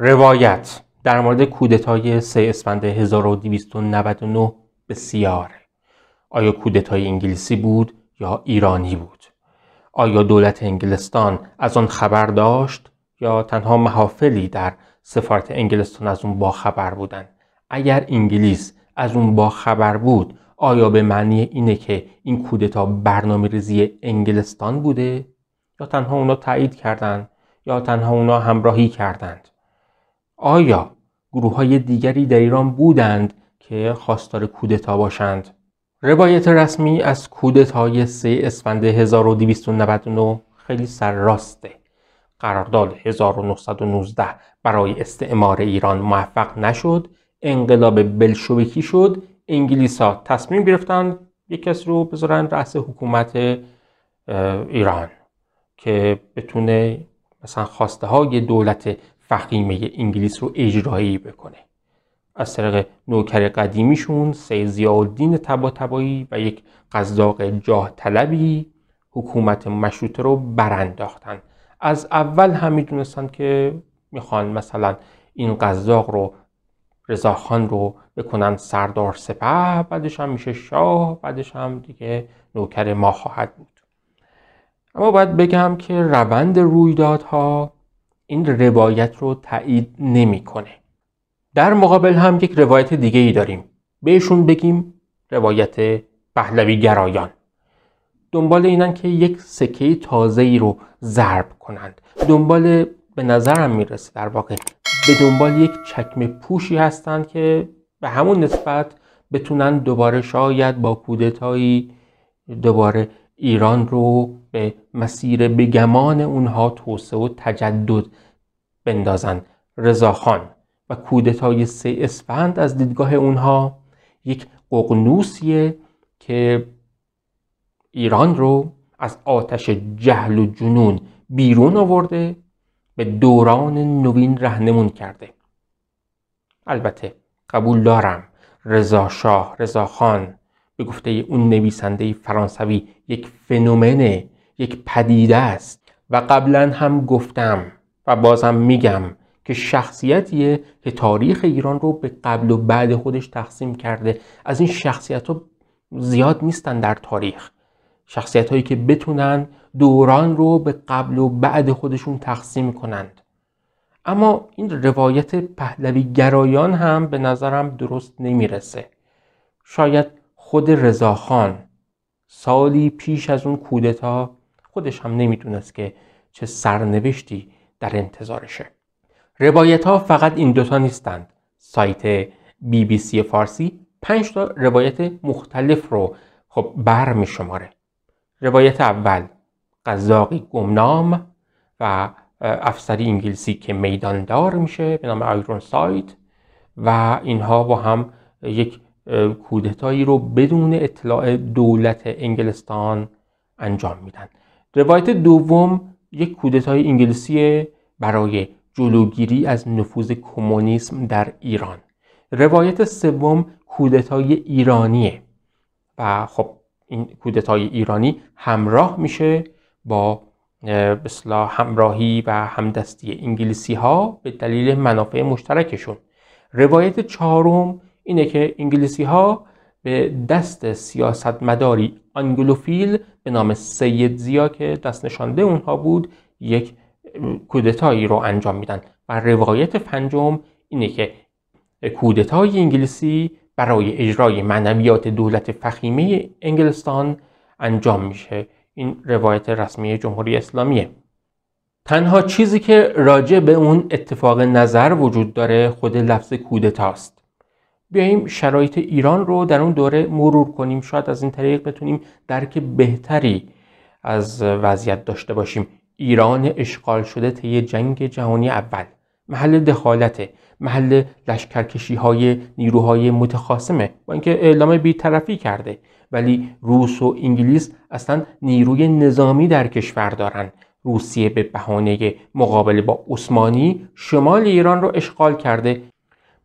روایت در مورد کودتای 3 اسفند 1299 بسیاره آیا کودتای انگلیسی بود یا ایرانی بود آیا دولت انگلستان از آن خبر داشت یا تنها محافلی در سفارت انگلستان از اون باخبر بودن؟ اگر انگلیس از اون باخبر بود آیا به معنی اینه که این کودتا برنامه ریزی انگلستان بوده یا تنها اونا تایید کردند یا تنها اونا همراهی کردند آیا گروه های دیگری در ایران بودند که خواستار کودتا باشند؟ روایت رسمی از کودتای سه اسفند 1299 خیلی سرراسته. قرارداد 1919 برای استعمار ایران موفق نشد، انقلاب بلشویکی شد، انگلیس ها تصمیم گرفتند یک کس رو بذارن رأس حکومت ایران که بتونه مثلا خواسته های دولت فخیمه انگلیس رو اجرایی بکنه از طریق نوکر قدیمیشون سید زیادین تبایی و یک قزاق جاه طلبی حکومت مشروطه رو برانداختن از اول هم میدونستن که میخوان مثلا این قزاق رو رضاخان رو بکنن سردار سپه بعدش هم میشه شاه بعدش هم دیگه نوکر ما خواهد بود اما باید بگم که روند رویدادها این روایت رو تایید نمیکنه در مقابل هم یک روایت دیگه ای داریم بهشون بگیم روایت پهلوی گرایان دنبال اینن که یک سکه تازه ای رو ضرب کنند دنبال به نظرم میرسه در واقع به دنبال یک چکمه پوشی هستند که به همون نسبت بتونن دوباره شاید با کودتایی دوباره ایران رو به مسیر بگمان اونها توسعه و تجدد بندازن رضاخان و کودتای سه اسفند از دیدگاه اونها یک ققنوسیه که ایران رو از آتش جهل و جنون بیرون آورده به دوران نوین رهنمون کرده البته قبول دارم رضا شاه رضا خان به گفته اون نویسنده فرانسوی یک فنومنه یک پدیده است و قبلا هم گفتم و بازم میگم که شخصیتیه که تاریخ ایران رو به قبل و بعد خودش تقسیم کرده از این شخصیت ها زیاد نیستن در تاریخ شخصیت هایی که بتونن دوران رو به قبل و بعد خودشون تقسیم کنند اما این روایت پهلوی گرایان هم به نظرم درست نمیرسه شاید خود رضاخان سالی پیش از اون کودتا خودش هم نمیدونست که چه سرنوشتی در انتظارشه روایت ها فقط این دوتا نیستند سایت بی بی سی فارسی پنج تا روایت مختلف رو خب بر می شماره روایت اول قذاقی گمنام و افسری انگلیسی که میداندار میشه به نام آیرون سایت و اینها با هم یک کودتایی رو بدون اطلاع دولت انگلستان انجام میدن روایت دوم یک کودتای انگلیسی برای جلوگیری از نفوذ کمونیسم در ایران روایت سوم کودتای ایرانیه و خب این کودتای ایرانی همراه میشه با اصلاح همراهی و همدستی انگلیسی ها به دلیل منافع مشترکشون روایت چهارم اینه که انگلیسی ها به دست سیاستمداری آنگلوفیل به نام سید زیا که دست نشانده اونها بود یک کودتایی رو انجام میدن و روایت پنجم اینه که کودتای انگلیسی برای اجرای معنویات دولت فخیمه انگلستان انجام میشه این روایت رسمی جمهوری اسلامیه تنها چیزی که راجع به اون اتفاق نظر وجود داره خود لفظ کودتاست بیایم شرایط ایران رو در اون دوره مرور کنیم شاید از این طریق بتونیم درک بهتری از وضعیت داشته باشیم ایران اشغال شده طی جنگ جهانی اول محل دخالت محل لشکرکشی های نیروهای متخاصمه با اینکه اعلام بیطرفی کرده ولی روس و انگلیس اصلا نیروی نظامی در کشور دارن روسیه به بهانه مقابله با عثمانی شمال ایران رو اشغال کرده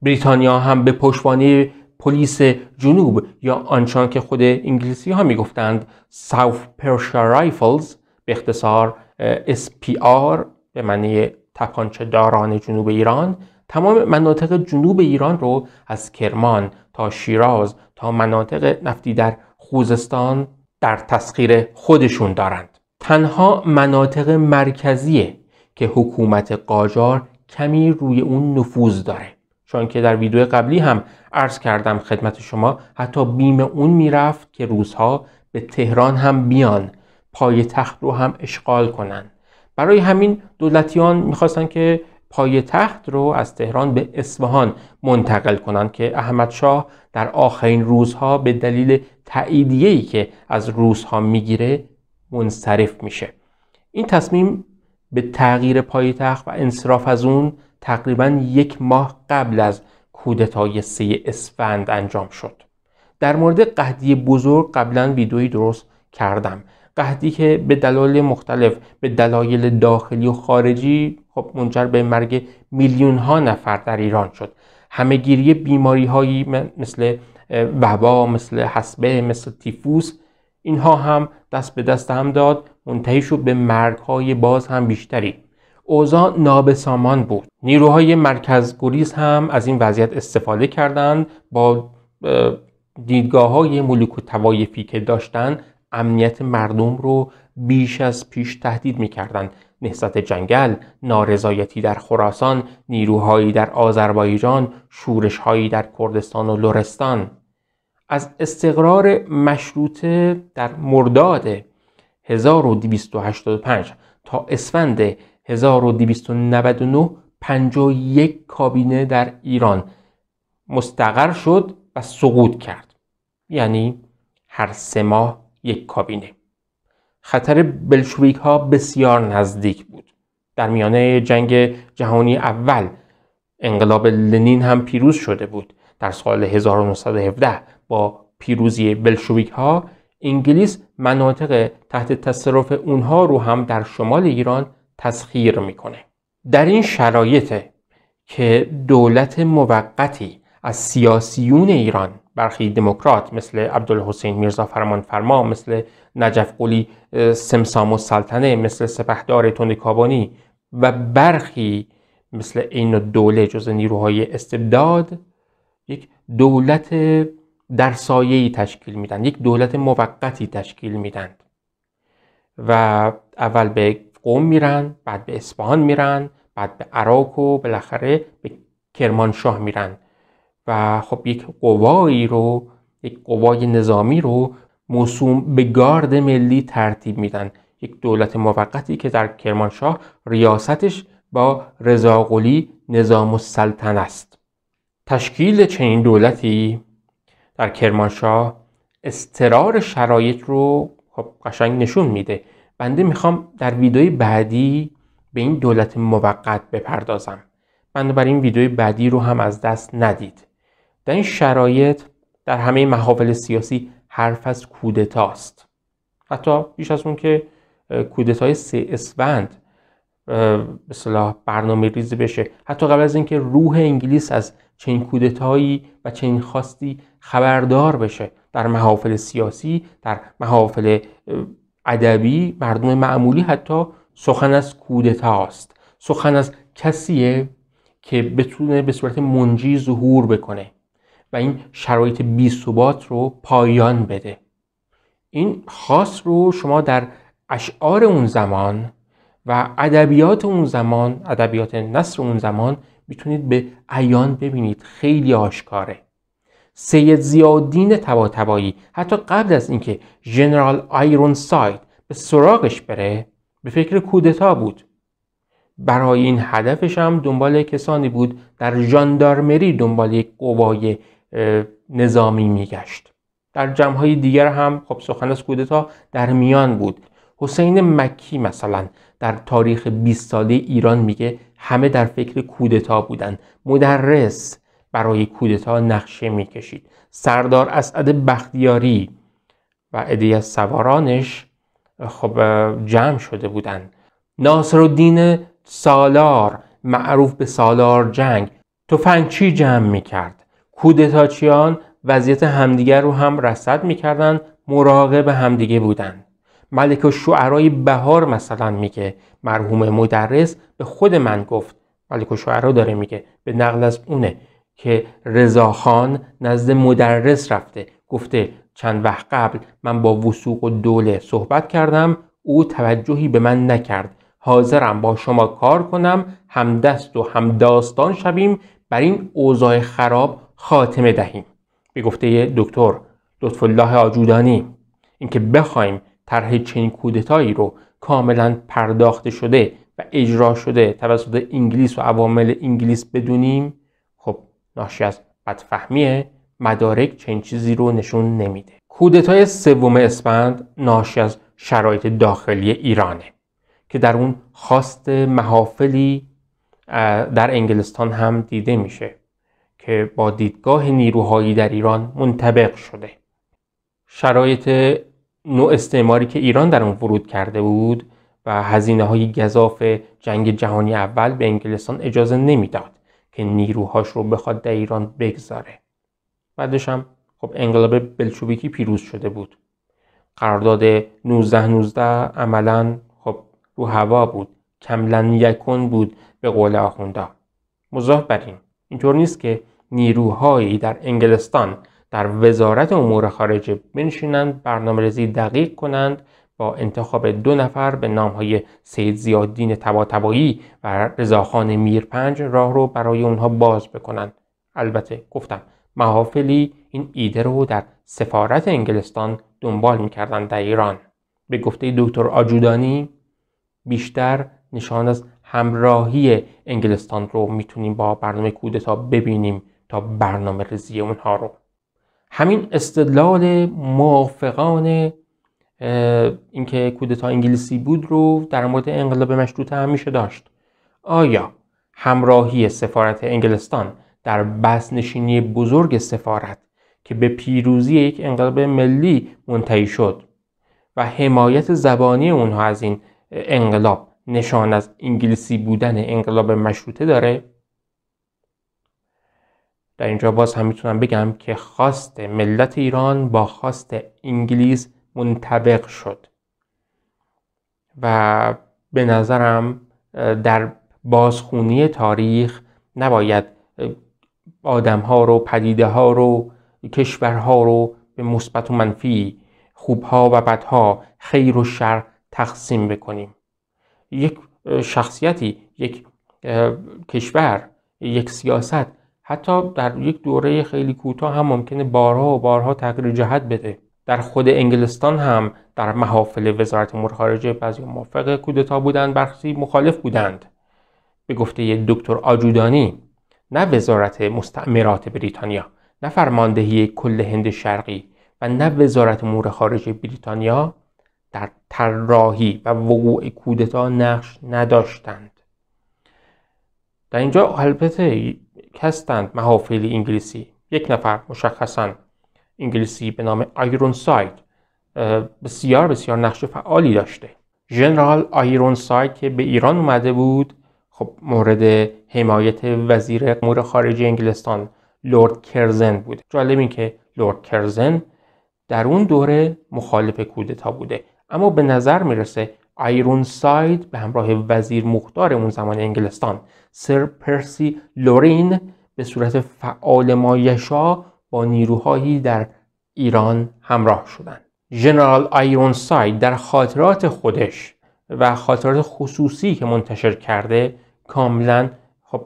بریتانیا هم به پشتوانه پلیس جنوب یا آنچان که خود انگلیسی ها گفتند South پرشا رایفلز به اختصار SPR به معنی تپانچه داران جنوب ایران تمام مناطق جنوب ایران رو از کرمان تا شیراز تا مناطق نفتی در خوزستان در تسخیر خودشون دارند تنها مناطق مرکزیه که حکومت قاجار کمی روی اون نفوذ داره چون که در ویدیو قبلی هم عرض کردم خدمت شما حتی بیم اون میرفت که روزها به تهران هم بیان پای تخت رو هم اشغال کنن برای همین دولتیان میخواستن که پای تخت رو از تهران به اصفهان منتقل کنند که احمد شاه در آخرین روزها به دلیل ای که از روزها میگیره منصرف میشه این تصمیم به تغییر پای تخت و انصراف از اون تقریبا یک ماه قبل از کودتای سه اسفند انجام شد در مورد قهدی بزرگ قبلا ویدئویی درست کردم قهدی که به دلایل مختلف به دلایل داخلی و خارجی خب منجر به مرگ میلیون ها نفر در ایران شد گیری بیماری هایی مثل وبا مثل حسبه مثل تیفوس اینها هم دست به دست هم داد منتهی شد به مرگ های باز هم بیشتری اوضاع نابسامان بود نیروهای مرکز گریز هم از این وضعیت استفاده کردند با دیدگاه های ملوک و توایفی که داشتند امنیت مردم رو بیش از پیش تهدید کردن نهضت جنگل، نارضایتی در خراسان، نیروهایی در آذربایجان، شورشهایی در کردستان و لرستان از استقرار مشروطه در مرداد 1285 تا اسفند 1299 51 کابینه در ایران مستقر شد و سقوط کرد یعنی هر سه ماه یک کابینه خطر بلشویک ها بسیار نزدیک بود در میانه جنگ جهانی اول انقلاب لنین هم پیروز شده بود در سال 1917 با پیروزی بلشویک ها انگلیس مناطق تحت تصرف اونها رو هم در شمال ایران تسخیر میکنه در این شرایط که دولت موقتی از سیاسیون ایران برخی دموکرات مثل عبدالحسین میرزا فرمان فرما مثل نجف قلی سمسام و سلطنه مثل سپهدار کابانی و برخی مثل این دوله جز نیروهای استبداد یک دولت در سایه تشکیل میدن یک دولت موقتی تشکیل میدن و اول به قوم میرن بعد به اسپان میرن بعد به عراق و بالاخره به کرمانشاه میرن و خب یک قوایی رو یک قوای نظامی رو موسوم به گارد ملی ترتیب میدن یک دولت موقتی که در کرمانشاه ریاستش با رضاقلی نظام السلطنه است تشکیل چنین دولتی در کرمانشاه استرار شرایط رو خب قشنگ نشون میده بنده میخوام در ویدئوی بعدی به این دولت موقت بپردازم این ویدئوی بعدی رو هم از دست ندید در این شرایط در همه محافل سیاسی حرف از کودتاست حتی بیش از اون که کودتای سه اسفند به صلاح برنامه ریزی بشه حتی قبل از اینکه روح انگلیس از چنین کودتایی و چنین خواستی خبردار بشه در محافل سیاسی در محافل ادبی مردم معمولی حتی سخن از کودتا است سخن از کسیه که بتونه به صورت منجی ظهور بکنه و این شرایط بی ثبات رو پایان بده این خاص رو شما در اشعار اون زمان و ادبیات اون زمان ادبیات نصر اون زمان میتونید به عیان ببینید خیلی آشکاره سید زیادین تبایی حتی قبل از اینکه جنرال آیرون ساید به سراغش بره به فکر کودتا بود برای این هدفش هم دنبال کسانی بود در ژاندارمری دنبال یک قوای نظامی میگشت در های دیگر هم خب سخن از کودتا در میان بود حسین مکی مثلا در تاریخ 20 ساله ایران میگه همه در فکر کودتا بودند. مدرس برای کودتا نقشه میکشید سردار اسعد بختیاری و عده از سوارانش خب جمع شده بودند ناصرالدین سالار معروف به سالار جنگ تفنگچی جمع میکرد کودتاچیان وضعیت همدیگر رو هم رصد میکردند مراقب همدیگه بودند ملک و شعرای بهار مثلا میگه مرحوم مدرس به خود من گفت ملک و شعرا داره میگه به نقل از اونه که رضاخان نزد مدرس رفته گفته چند وقت قبل من با وسوق و دوله صحبت کردم او توجهی به من نکرد حاضرم با شما کار کنم همدست و داستان شویم بر این اوضاع خراب خاتمه دهیم به گفته دکتر لطف الله آجودانی اینکه بخوایم طرح چنین کودتایی رو کاملا پرداخته شده و اجرا شده توسط انگلیس و عوامل انگلیس بدونیم ناشی از بدفهمی مدارک چنین چیزی رو نشون نمیده کودتای سوم اسپند ناشی از شرایط داخلی ایرانه که در اون خواست محافلی در انگلستان هم دیده میشه که با دیدگاه نیروهایی در ایران منطبق شده شرایط نوع استعماری که ایران در اون ورود کرده بود و هزینه های گذاف جنگ جهانی اول به انگلستان اجازه نمیداد که نیروهاش رو بخواد در ایران بگذاره بعدش هم خب انقلاب بلشویکی پیروز شده بود قرارداد 1919 عملا خب رو هوا بود کملا یکون بود به قول آخوندا مضاف بر این اینطور نیست که نیروهایی در انگلستان در وزارت امور خارجه بنشینند برنامه‌ریزی دقیق کنند با انتخاب دو نفر به نام های سید زیادین تباتبایی و رضاخان میرپنج راه رو برای اونها باز بکنن البته گفتم محافلی این ایده رو در سفارت انگلستان دنبال میکردن در ایران به گفته دکتر آجودانی بیشتر نشان از همراهی انگلستان رو میتونیم با برنامه کودتا ببینیم تا برنامه ریزی اونها رو همین استدلال موافقان اینکه کودتا انگلیسی بود رو در مورد انقلاب مشروطه همیشه داشت آیا همراهی سفارت انگلستان در بسنشینی بزرگ سفارت که به پیروزی یک انقلاب ملی منتهی شد و حمایت زبانی اونها از این انقلاب نشان از انگلیسی بودن انقلاب مشروطه داره در اینجا باز هم میتونم بگم که خواست ملت ایران با خواست انگلیس منطبق شد و به نظرم در بازخونی تاریخ نباید آدم ها رو پدیده ها رو کشورها رو به مثبت و منفی خوبها و بدها خیر و شر تقسیم بکنیم یک شخصیتی یک کشور یک سیاست حتی در یک دوره خیلی کوتاه هم ممکنه بارها و بارها تغییر جهت بده در خود انگلستان هم در محافل وزارت امور خارجه بعضی موافق کودتا بودند برخی مخالف بودند به گفته دکتر آجودانی نه وزارت مستعمرات بریتانیا نه فرماندهی کل هند شرقی و نه وزارت امور خارجه بریتانیا در طراحی و وقوع کودتا نقش نداشتند در اینجا البته کستند محافل انگلیسی یک نفر مشخصا انگلیسی به نام سایت بسیار بسیار نقش فعالی داشته آیرون آیرونساید که به ایران اومده بود خب مورد حمایت وزیر امور خارجه انگلستان لورد کرزن بود جالب این که لورد کرزن در اون دوره مخالف کودتا بوده اما به نظر میرسه آیرون ساید به همراه وزیر مختار اون زمان انگلستان سر پرسی لورین به صورت فعال مایشا با نیروهایی در ایران همراه شدند. ژنرال ساید در خاطرات خودش و خاطرات خصوصی که منتشر کرده کاملا خب،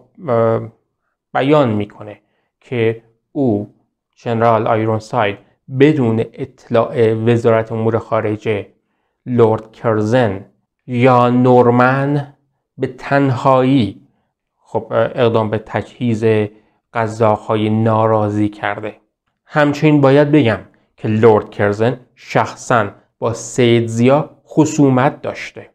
بیان میکنه که او جنرال ساید بدون اطلاع وزارت امور خارجه لورد کرزن یا نورمن به تنهایی خب اقدام به تجهیز قذاقهای ناراضی کرده همچنین باید بگم که لورد کرزن شخصا با سید زیا خصومت داشته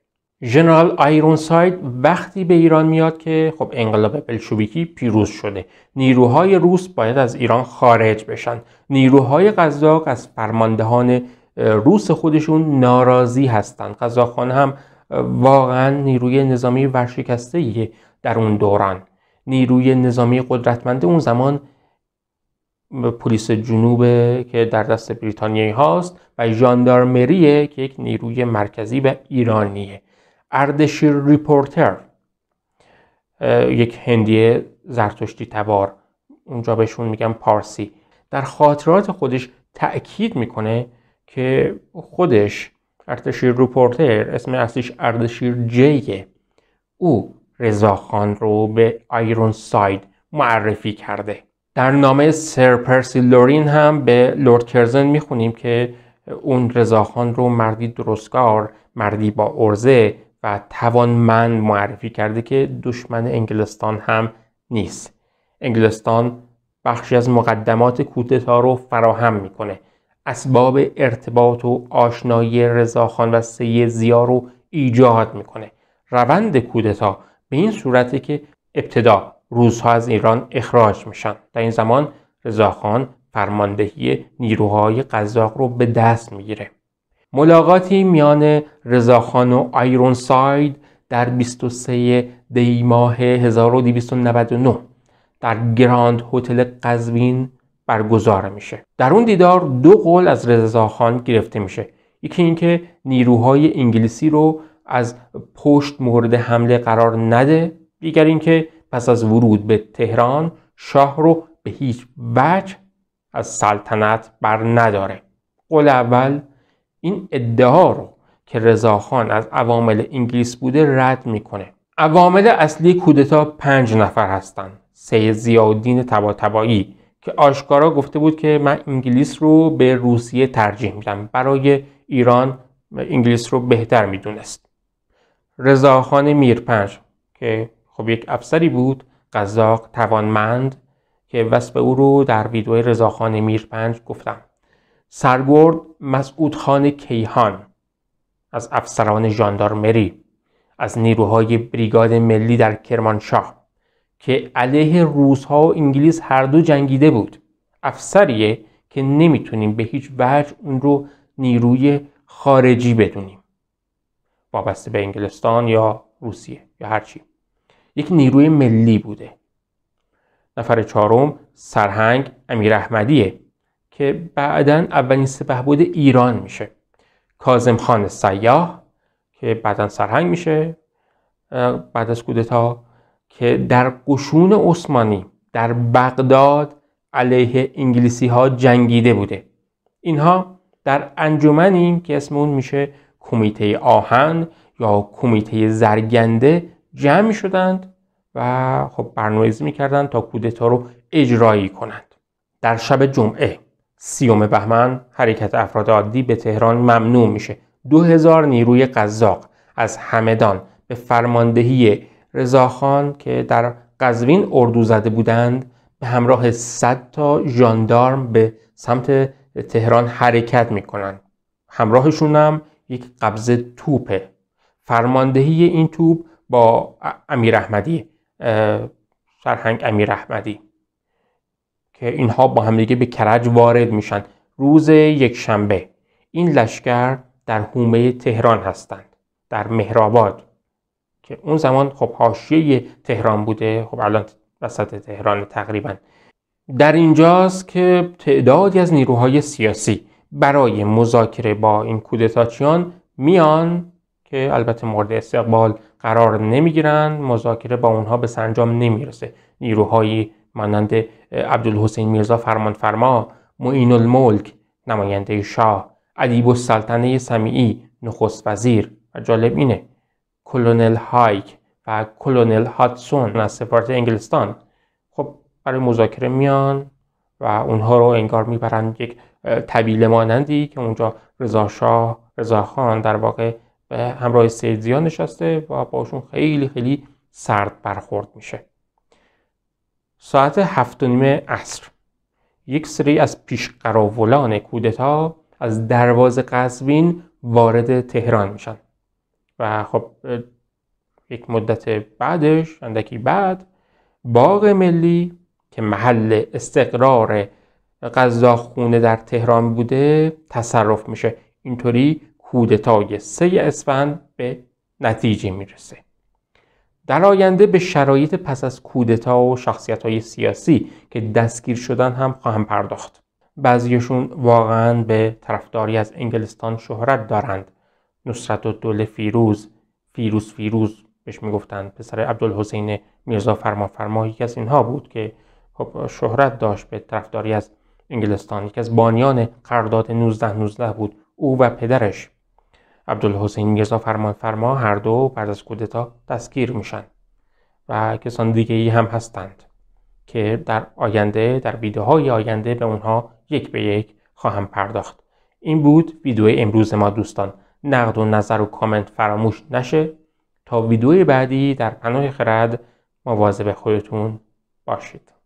ژنرال آیرونساید وقتی به ایران میاد که خب انقلاب بلشویکی پیروز شده نیروهای روس باید از ایران خارج بشن نیروهای قزاق از فرماندهان روس خودشون ناراضی هستند قزاقخان هم واقعا نیروی نظامی ورشکسته در اون دوران نیروی نظامی قدرتمند اون زمان پلیس جنوب که در دست بریتانیایی هاست و ژاندارمریه که یک نیروی مرکزی و ایرانیه اردشیر ریپورتر یک هندی زرتشتی تبار اونجا بهشون میگن پارسی در خاطرات خودش تأکید میکنه که خودش اردشیر ریپورتر اسم اصلیش اردشیر جیه او رضاخان رو به آیرون ساید معرفی کرده در نامه سر پرسی لورین هم به لورد کرزن میخونیم که اون رضاخان رو مردی درستکار مردی با ارزه و توانمند معرفی کرده که دشمن انگلستان هم نیست انگلستان بخشی از مقدمات کودتا رو فراهم میکنه اسباب ارتباط و آشنایی رضاخان و سید زیا رو ایجاد میکنه روند کودتا به این صورته که ابتدا روزها از ایران اخراج میشن در این زمان رضاخان فرماندهی نیروهای قزاق رو به دست میگیره ملاقاتی میان رضاخان و آیرون ساید در 23 دی ماه 1299 در گراند هتل قزوین برگزار میشه در اون دیدار دو قول از رضاخان گرفته میشه یکی اینکه نیروهای انگلیسی رو از پشت مورد حمله قرار نده دیگر اینکه پس از ورود به تهران شاه رو به هیچ وجه از سلطنت بر نداره قول اول این ادعا رو که رضاخان از عوامل انگلیس بوده رد میکنه عوامل اصلی کودتا پنج نفر هستند سید زیادین تباتبایی که آشکارا گفته بود که من انگلیس رو به روسیه ترجیح میدم برای ایران انگلیس رو بهتر میدونست رضاخان میرپنج که خب یک افسری بود قزاق توانمند که وصف او رو در ویدئوی رضاخان میرپنج گفتم سرگرد مسعود خان کیهان از افسران ژاندارمری از نیروهای بریگاد ملی در کرمانشاه که علیه روزها و انگلیس هر دو جنگیده بود افسریه که نمیتونیم به هیچ وجه اون رو نیروی خارجی بدونیم وابسته به انگلستان یا روسیه یا هرچی یک نیروی ملی بوده نفر چهارم سرهنگ امیر احمدیه که بعدا اولین سپه بود ایران میشه کازم خان سیاه که بعدا سرهنگ میشه بعد از کودتا که در قشون عثمانی در بغداد علیه انگلیسی ها جنگیده بوده اینها در انجمنی که اسم اون میشه کمیته آهن یا کمیته زرگنده جمع می شدند و خب برنامه‌ریزی می‌کردند تا کودتا رو اجرایی کنند در شب جمعه سیوم بهمن حرکت افراد عادی به تهران ممنوع میشه هزار نیروی قزاق از همدان به فرماندهی رضاخان که در قزوین اردو زده بودند به همراه 100 تا ژاندارم به سمت تهران حرکت میکنند همراهشون هم یک قبض توپه فرماندهی این توپ با امیر احمدی سرهنگ امیر احمدی که اینها با همدیگه به کرج وارد میشن روز یک شنبه این لشکر در حومه تهران هستند در مهرآباد که اون زمان خب حاشیه تهران بوده خب الان وسط تهران تقریبا در اینجاست که تعدادی از نیروهای سیاسی برای مذاکره با این کودتاچیان میان که البته مورد استقبال قرار نمیگیرند مذاکره با اونها به سرانجام نمیرسه نیروهایی مانند عبدالحسین میرزا فرمان فرما معین الملک نماینده شاه و سلطنه سمیعی نخست وزیر و جالب اینه کلونل هایک و کلونل هاتسون از سفارت انگلستان خب برای مذاکره میان و اونها رو انگار میبرند یک طبیله مانندی که اونجا رضا شاه رضا خان در واقع به همراه سیدزیا نشسته و باشون خیلی خیلی سرد برخورد میشه ساعت هفت و نیمه عصر یک سری از پیش قراولان کودتا از درواز قزوین وارد تهران میشن و خب یک مدت بعدش اندکی بعد باغ ملی که محل استقرار خونه در تهران بوده تصرف میشه اینطوری کودتای سه اسفند به نتیجه میرسه در آینده به شرایط پس از کودتا و شخصیت های سیاسی که دستگیر شدن هم خواهم پرداخت بعضیشون واقعا به طرفداری از انگلستان شهرت دارند نصرت و فیروز فیروز فیروز بهش میگفتند پسر عبدالحسین میرزا فرما فرما یکی از اینها بود که خب شهرت داشت به طرفداری از انگلستان که از بانیان قرارداد 1919 بود او و پدرش عبدالحسین میرزا فرمان فرما هر دو بعد از کودتا دستگیر میشن و کسان دیگه ای هم هستند که در آینده در ویدیوهای آینده به اونها یک به یک خواهم پرداخت این بود ویدیو امروز ما دوستان نقد و نظر و کامنت فراموش نشه تا ویدیوی بعدی در پناه خرد مواظب خودتون باشید